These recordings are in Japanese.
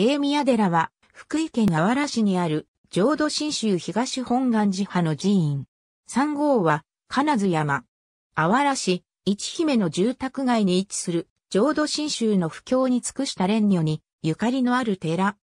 英宮寺は、福井県あわ市にある、浄土真宗東本願寺派の寺院。3号は、金津山。あわら市、一姫の住宅街に位置する、浄土真宗の布教に尽くした蓮女に、ゆかりのある寺。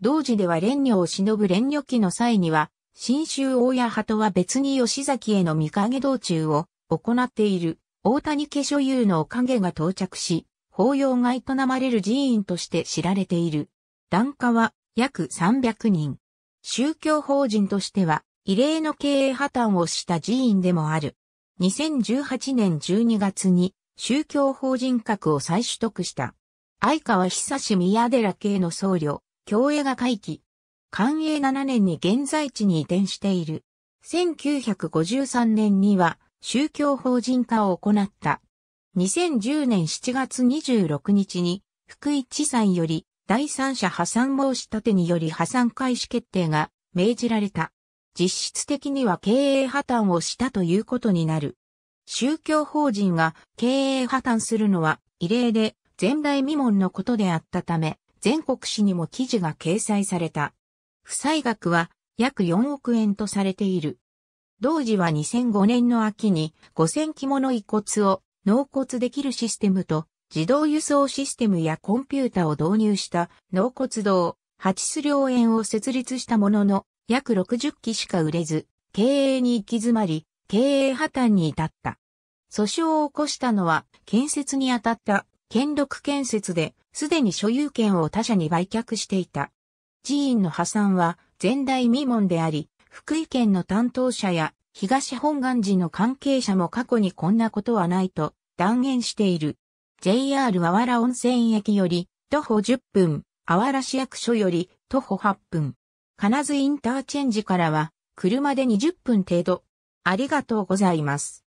同時では蓮女を忍ぶ蓮女記の際には、新州大谷派とは別に吉崎への見影道中を行っている大谷家所有のおかげが到着し、法要が営まれる寺院として知られている。檀家は約300人。宗教法人としては異例の経営破綻をした寺院でもある。2018年12月に宗教法人格を再取得した。相川久志宮寺系の僧侶、京営が回帰。寛永7年に現在地に移転している。1953年には宗教法人化を行った。2010年7月26日に福井地裁より第三者破産申し立てにより破産開始決定が命じられた。実質的には経営破綻をしたということになる。宗教法人が経営破綻するのは異例で前代未聞のことであったため、全国紙にも記事が掲載された。負債額は約4億円とされている。同時は2005年の秋に5000基もの遺骨を納骨できるシステムと自動輸送システムやコンピュータを導入した納骨堂、八須良園を設立したものの、約60機しか売れず、経営に行き詰まり、経営破綻に至った。訴訟を起こしたのは、建設にあたった、権力建設で、すでに所有権を他社に売却していた。寺院の破産は、前代未聞であり、福井県の担当者や、東本願寺の関係者も過去にこんなことはないと、断言している。JR あわら温泉駅より徒歩10分、あわら市役所より徒歩8分。金津インターチェンジからは車で20分程度。ありがとうございます。